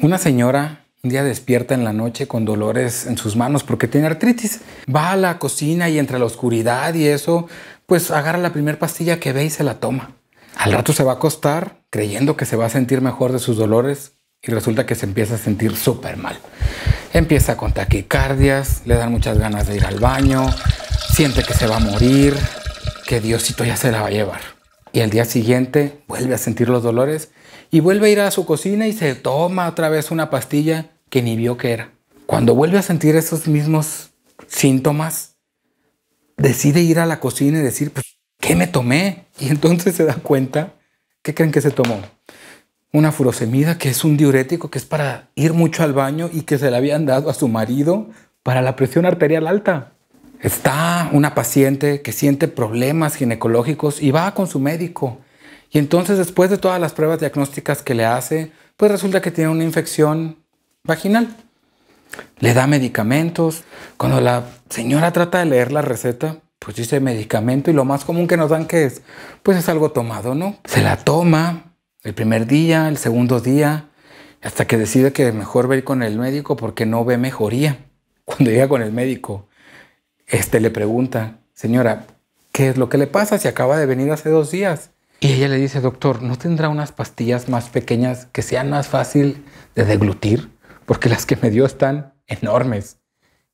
Una señora un día despierta en la noche con dolores en sus manos porque tiene artritis. Va a la cocina y entre la oscuridad y eso, pues agarra la primera pastilla que ve y se la toma. Al rato se va a acostar creyendo que se va a sentir mejor de sus dolores y resulta que se empieza a sentir súper mal. Empieza con taquicardias, le dan muchas ganas de ir al baño, siente que se va a morir, que Diosito ya se la va a llevar. Y al día siguiente vuelve a sentir los dolores y vuelve a ir a su cocina y se toma otra vez una pastilla que ni vio que era. Cuando vuelve a sentir esos mismos síntomas, decide ir a la cocina y decir, pues, ¿qué me tomé? Y entonces se da cuenta, ¿qué creen que se tomó? Una furosemida, que es un diurético, que es para ir mucho al baño y que se le habían dado a su marido para la presión arterial alta. Está una paciente que siente problemas ginecológicos y va con su médico y entonces después de todas las pruebas diagnósticas que le hace, pues resulta que tiene una infección vaginal. Le da medicamentos. Cuando la señora trata de leer la receta, pues dice medicamento y lo más común que nos dan que es, pues es algo tomado, ¿no? Se la toma el primer día, el segundo día, hasta que decide que mejor ver con el médico porque no ve mejoría. Cuando llega con el médico, este le pregunta, señora, ¿qué es lo que le pasa si acaba de venir hace dos días? Y ella le dice, doctor, ¿no tendrá unas pastillas más pequeñas que sean más fácil de deglutir? Porque las que me dio están enormes.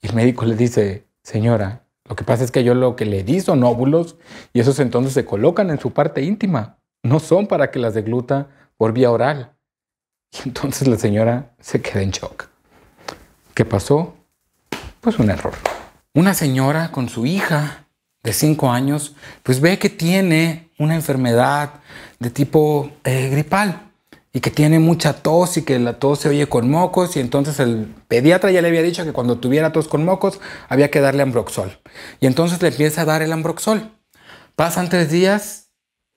Y el médico le dice, señora, lo que pasa es que yo lo que le di son óvulos y esos entonces se colocan en su parte íntima. No son para que las degluta por vía oral. Y entonces la señora se queda en shock. ¿Qué pasó? Pues un error. Una señora con su hija de 5 años, pues ve que tiene una enfermedad de tipo eh, gripal y que tiene mucha tos y que la tos se oye con mocos y entonces el pediatra ya le había dicho que cuando tuviera tos con mocos había que darle ambroxol. Y entonces le empieza a dar el ambroxol. Pasan tres días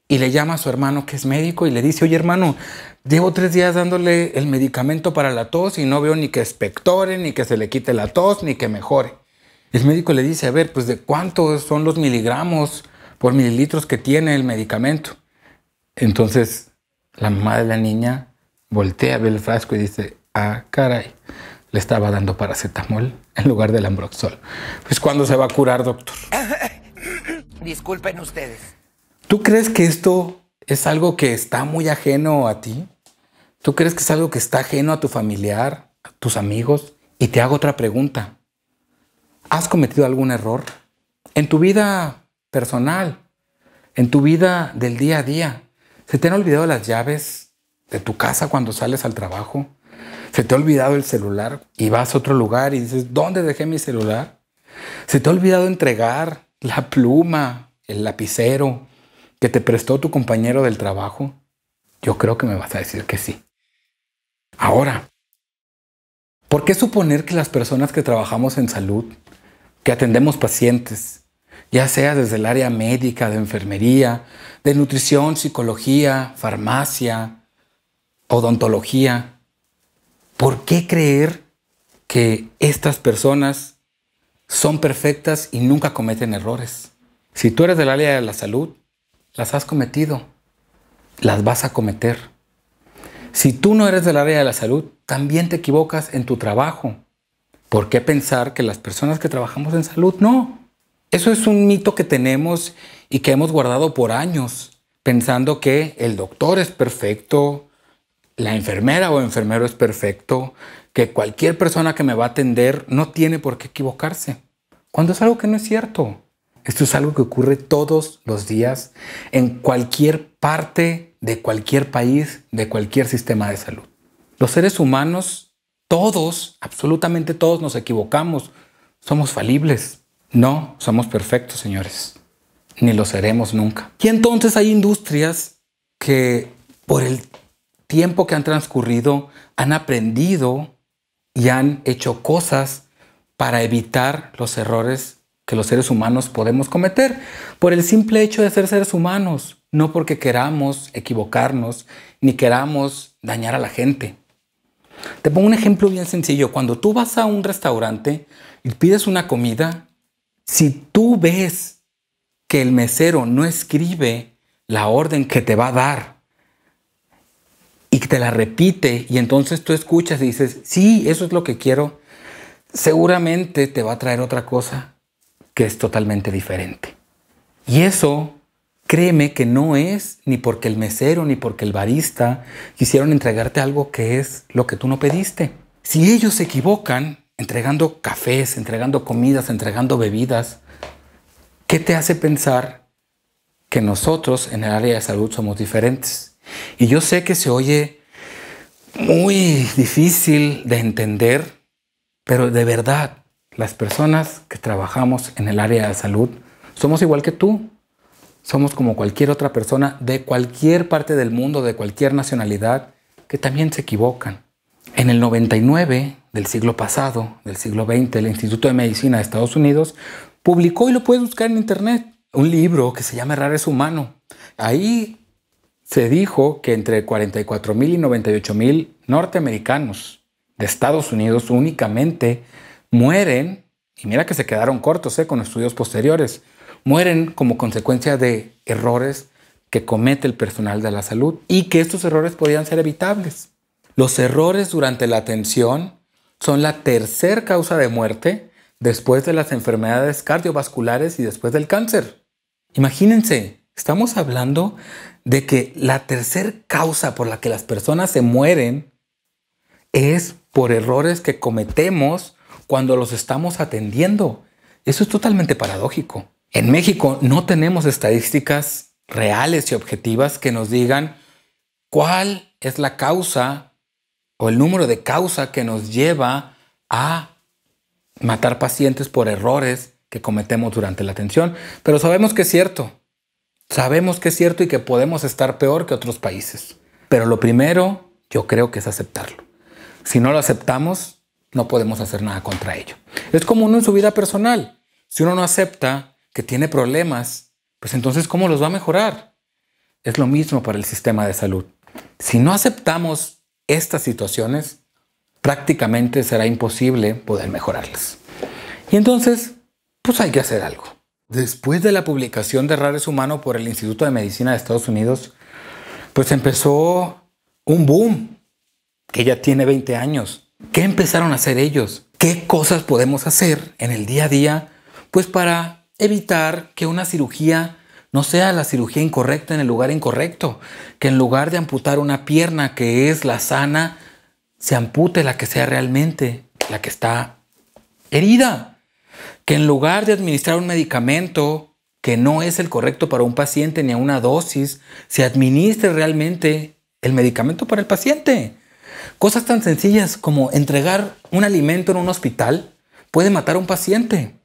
y le llama a su hermano que es médico y le dice, oye hermano, llevo tres días dándole el medicamento para la tos y no veo ni que espectore, ni que se le quite la tos, ni que mejore el médico le dice, a ver, pues de cuántos son los miligramos por mililitros que tiene el medicamento. Entonces la mamá de la niña voltea a ver el frasco y dice, ah, caray, le estaba dando paracetamol en lugar del ambroxol. Pues ¿cuándo se va a curar, doctor? Disculpen ustedes. ¿Tú crees que esto es algo que está muy ajeno a ti? ¿Tú crees que es algo que está ajeno a tu familiar, a tus amigos? Y te hago otra pregunta. ¿Has cometido algún error? En tu vida personal, en tu vida del día a día, ¿se te han olvidado las llaves de tu casa cuando sales al trabajo? ¿Se te ha olvidado el celular y vas a otro lugar y dices, ¿dónde dejé mi celular? ¿Se te ha olvidado entregar la pluma, el lapicero que te prestó tu compañero del trabajo? Yo creo que me vas a decir que sí. Ahora, ¿por qué suponer que las personas que trabajamos en salud que atendemos pacientes, ya sea desde el área médica, de enfermería, de nutrición, psicología, farmacia, odontología. ¿Por qué creer que estas personas son perfectas y nunca cometen errores? Si tú eres del área de la salud, las has cometido, las vas a cometer. Si tú no eres del área de la salud, también te equivocas en tu trabajo, ¿Por qué pensar que las personas que trabajamos en salud no? Eso es un mito que tenemos y que hemos guardado por años, pensando que el doctor es perfecto, la enfermera o enfermero es perfecto, que cualquier persona que me va a atender no tiene por qué equivocarse, cuando es algo que no es cierto. Esto es algo que ocurre todos los días en cualquier parte de cualquier país, de cualquier sistema de salud. Los seres humanos todos, absolutamente todos nos equivocamos. Somos falibles. No somos perfectos, señores. Ni lo seremos nunca. Y entonces hay industrias que por el tiempo que han transcurrido han aprendido y han hecho cosas para evitar los errores que los seres humanos podemos cometer por el simple hecho de ser seres humanos, no porque queramos equivocarnos ni queramos dañar a la gente. Te pongo un ejemplo bien sencillo. Cuando tú vas a un restaurante y pides una comida, si tú ves que el mesero no escribe la orden que te va a dar y que te la repite y entonces tú escuchas y dices, sí, eso es lo que quiero, seguramente te va a traer otra cosa que es totalmente diferente. Y eso Créeme que no es ni porque el mesero ni porque el barista quisieron entregarte algo que es lo que tú no pediste. Si ellos se equivocan entregando cafés, entregando comidas, entregando bebidas, ¿qué te hace pensar que nosotros en el área de salud somos diferentes? Y yo sé que se oye muy difícil de entender, pero de verdad, las personas que trabajamos en el área de salud somos igual que tú. Somos como cualquier otra persona de cualquier parte del mundo, de cualquier nacionalidad, que también se equivocan. En el 99 del siglo pasado, del siglo XX, el Instituto de Medicina de Estados Unidos publicó, y lo puedes buscar en Internet, un libro que se llama Rares es humano. Ahí se dijo que entre 44 mil y 98 mil norteamericanos de Estados Unidos únicamente mueren, y mira que se quedaron cortos eh, con estudios posteriores, mueren como consecuencia de errores que comete el personal de la salud y que estos errores podrían ser evitables. Los errores durante la atención son la tercer causa de muerte después de las enfermedades cardiovasculares y después del cáncer. Imagínense, estamos hablando de que la tercer causa por la que las personas se mueren es por errores que cometemos cuando los estamos atendiendo. Eso es totalmente paradójico. En México no tenemos estadísticas reales y objetivas que nos digan cuál es la causa o el número de causa que nos lleva a matar pacientes por errores que cometemos durante la atención. Pero sabemos que es cierto. Sabemos que es cierto y que podemos estar peor que otros países. Pero lo primero, yo creo que es aceptarlo. Si no lo aceptamos, no podemos hacer nada contra ello. Es como uno en su vida personal. Si uno no acepta que tiene problemas, pues entonces ¿cómo los va a mejorar? Es lo mismo para el sistema de salud. Si no aceptamos estas situaciones, prácticamente será imposible poder mejorarlas. Y entonces, pues hay que hacer algo. Después de la publicación de Rares Humano por el Instituto de Medicina de Estados Unidos, pues empezó un boom que ya tiene 20 años. ¿Qué empezaron a hacer ellos? ¿Qué cosas podemos hacer en el día a día? Pues para evitar que una cirugía no sea la cirugía incorrecta en el lugar incorrecto, que en lugar de amputar una pierna que es la sana, se ampute la que sea realmente la que está herida, que en lugar de administrar un medicamento que no es el correcto para un paciente ni a una dosis, se administre realmente el medicamento para el paciente. Cosas tan sencillas como entregar un alimento en un hospital puede matar a un paciente.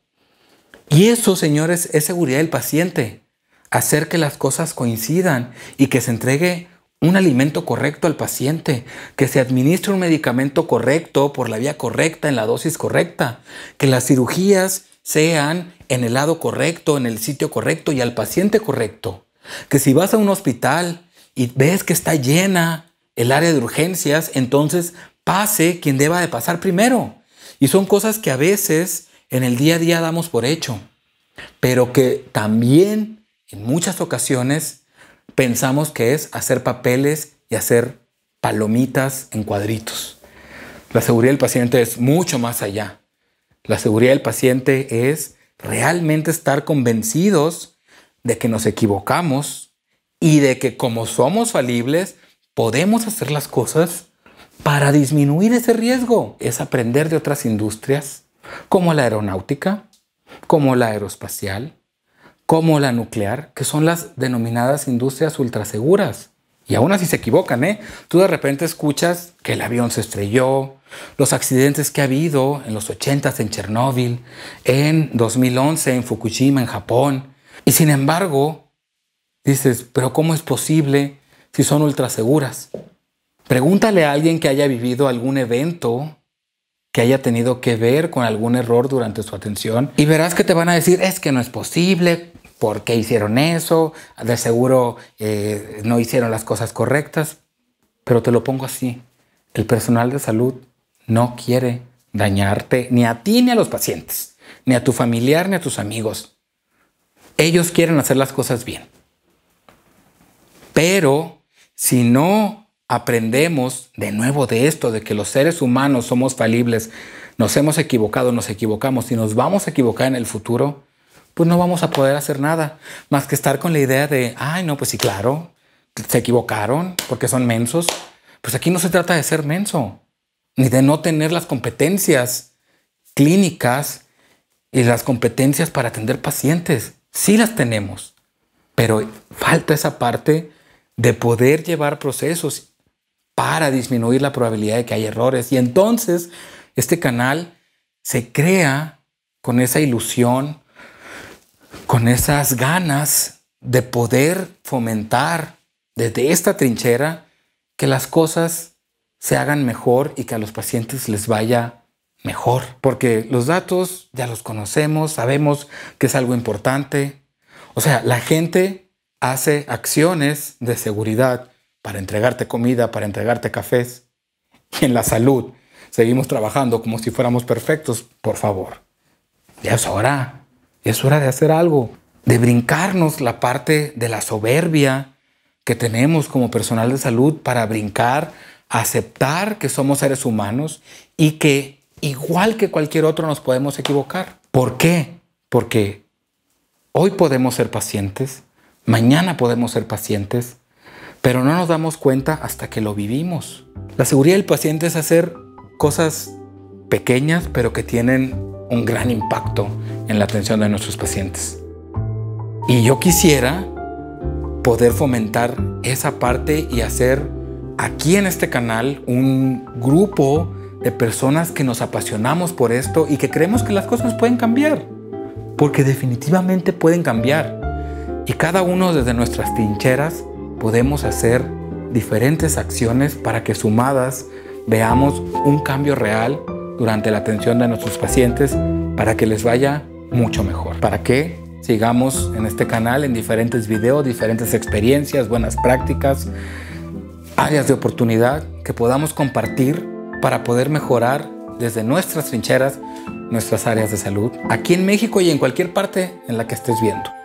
Y eso, señores, es seguridad del paciente. Hacer que las cosas coincidan y que se entregue un alimento correcto al paciente, que se administre un medicamento correcto por la vía correcta, en la dosis correcta, que las cirugías sean en el lado correcto, en el sitio correcto y al paciente correcto. Que si vas a un hospital y ves que está llena el área de urgencias, entonces pase quien deba de pasar primero. Y son cosas que a veces en el día a día damos por hecho, pero que también en muchas ocasiones pensamos que es hacer papeles y hacer palomitas en cuadritos. La seguridad del paciente es mucho más allá. La seguridad del paciente es realmente estar convencidos de que nos equivocamos y de que como somos falibles, podemos hacer las cosas para disminuir ese riesgo. Es aprender de otras industrias, como la aeronáutica, como la aeroespacial, como la nuclear, que son las denominadas industrias ultraseguras. Y aún así se equivocan, ¿eh? Tú de repente escuchas que el avión se estrelló, los accidentes que ha habido en los 80 en Chernóbil, en 2011 en Fukushima, en Japón. Y sin embargo, dices, pero ¿cómo es posible si son ultraseguras? Pregúntale a alguien que haya vivido algún evento que haya tenido que ver con algún error durante su atención y verás que te van a decir es que no es posible, ¿por qué hicieron eso? De seguro eh, no hicieron las cosas correctas. Pero te lo pongo así, el personal de salud no quiere dañarte ni a ti ni a los pacientes, ni a tu familiar ni a tus amigos. Ellos quieren hacer las cosas bien. Pero si no aprendemos de nuevo de esto, de que los seres humanos somos falibles, nos hemos equivocado, nos equivocamos y nos vamos a equivocar en el futuro, pues no vamos a poder hacer nada más que estar con la idea de, ay, no, pues sí, claro, se equivocaron porque son mensos. Pues aquí no se trata de ser menso, ni de no tener las competencias clínicas y las competencias para atender pacientes. Sí las tenemos, pero falta esa parte de poder llevar procesos para disminuir la probabilidad de que haya errores. Y entonces este canal se crea con esa ilusión, con esas ganas de poder fomentar desde esta trinchera que las cosas se hagan mejor y que a los pacientes les vaya mejor. Porque los datos ya los conocemos, sabemos que es algo importante. O sea, la gente hace acciones de seguridad para entregarte comida, para entregarte cafés. Y en la salud seguimos trabajando como si fuéramos perfectos, por favor. Ya es hora, ya es hora de hacer algo, de brincarnos la parte de la soberbia que tenemos como personal de salud para brincar, aceptar que somos seres humanos y que igual que cualquier otro nos podemos equivocar. ¿Por qué? Porque hoy podemos ser pacientes, mañana podemos ser pacientes, pero no nos damos cuenta hasta que lo vivimos. La seguridad del paciente es hacer cosas pequeñas, pero que tienen un gran impacto en la atención de nuestros pacientes. Y yo quisiera poder fomentar esa parte y hacer aquí en este canal un grupo de personas que nos apasionamos por esto y que creemos que las cosas pueden cambiar, porque definitivamente pueden cambiar. Y cada uno desde nuestras trincheras podemos hacer diferentes acciones para que sumadas veamos un cambio real durante la atención de nuestros pacientes para que les vaya mucho mejor. Para que sigamos en este canal en diferentes videos, diferentes experiencias, buenas prácticas, áreas de oportunidad que podamos compartir para poder mejorar desde nuestras trincheras nuestras áreas de salud aquí en México y en cualquier parte en la que estés viendo.